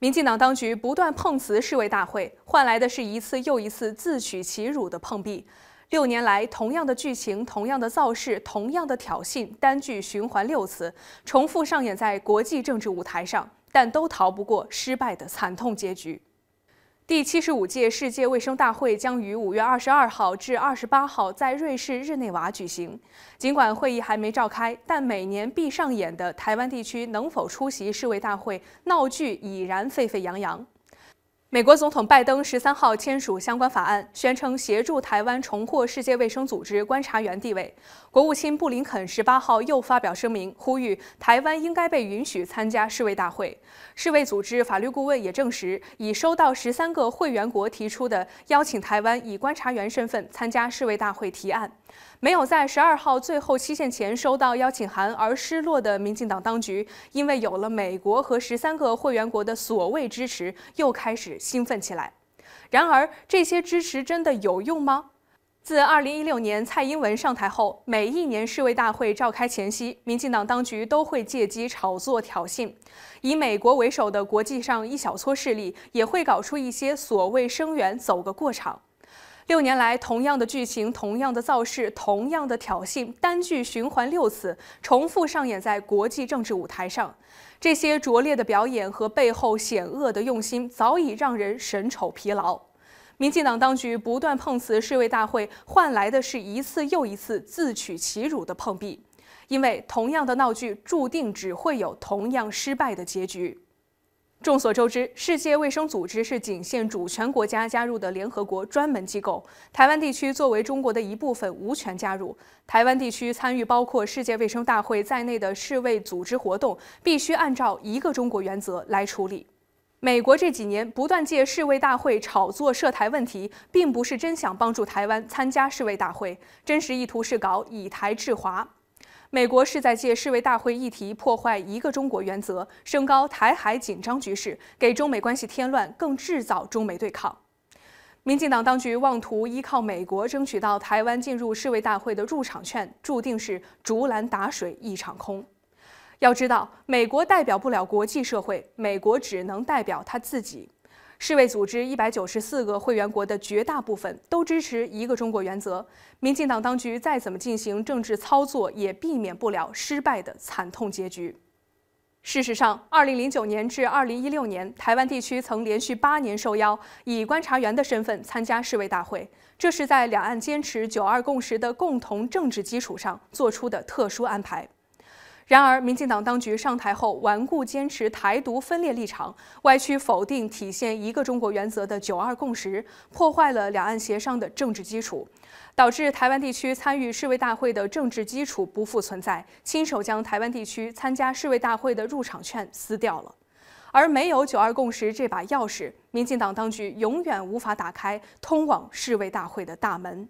民进党当局不断碰瓷示威大会，换来的是一次又一次自取其辱的碰壁。六年来，同样的剧情、同样的造势、同样的挑衅，单剧循环六次，重复上演在国际政治舞台上，但都逃不过失败的惨痛结局。第七十五届世界卫生大会将于五月二十二号至二十八号在瑞士日内瓦举行。尽管会议还没召开，但每年必上演的台湾地区能否出席世卫大会闹剧已然沸沸扬扬。美国总统拜登十三号签署相关法案，宣称协助台湾重获世界卫生组织观察员地位。国务卿布林肯十八号又发表声明，呼吁台湾应该被允许参加世卫大会。世卫组织法律顾问也证实，已收到十三个会员国提出的邀请台湾以观察员身份参加世卫大会提案。没有在十二号最后期限前收到邀请函而失落的民进党当局，因为有了美国和十三个会员国的所谓支持，又开始兴奋起来。然而，这些支持真的有用吗？自二零一六年蔡英文上台后，每一年世卫大会召开前夕，民进党当局都会借机炒作挑衅，以美国为首的国际上一小撮势力也会搞出一些所谓声援，走个过场。六年来，同样的剧情，同样的造势，同样的挑衅，单剧循环六次，重复上演在国际政治舞台上。这些拙劣的表演和背后险恶的用心，早已让人审丑疲劳。民进党当局不断碰瓷世卫大会，换来的是一次又一次自取其辱的碰壁。因为同样的闹剧，注定只会有同样失败的结局。众所周知，世界卫生组织是仅限主权国家加入的联合国专门机构。台湾地区作为中国的一部分，无权加入。台湾地区参与包括世界卫生大会在内的世卫组织活动，必须按照一个中国原则来处理。美国这几年不断借世卫大会炒作涉台问题，并不是真想帮助台湾参加世卫大会，真实意图是搞以台制华。美国是在借世卫大会议题破坏一个中国原则，升高台海紧张局势，给中美关系添乱，更制造中美对抗。民进党当局妄图依靠美国争取到台湾进入世卫大会的入场券，注定是竹篮打水一场空。要知道，美国代表不了国际社会，美国只能代表他自己。世卫组织一百九十四个会员国的绝大部分都支持一个中国原则。民进党当局再怎么进行政治操作，也避免不了失败的惨痛结局。事实上，二零零九年至二零一六年，台湾地区曾连续八年受邀以观察员的身份参加世卫大会，这是在两岸坚持九二共识的共同政治基础上做出的特殊安排。然而，民进党当局上台后顽固坚持台独分裂立场，歪曲否定体现一个中国原则的“九二共识”，破坏了两岸协商的政治基础，导致台湾地区参与世卫大会的政治基础不复存在，亲手将台湾地区参加世卫大会的入场券撕掉了。而没有“九二共识”这把钥匙，民进党当局永远无法打开通往世卫大会的大门。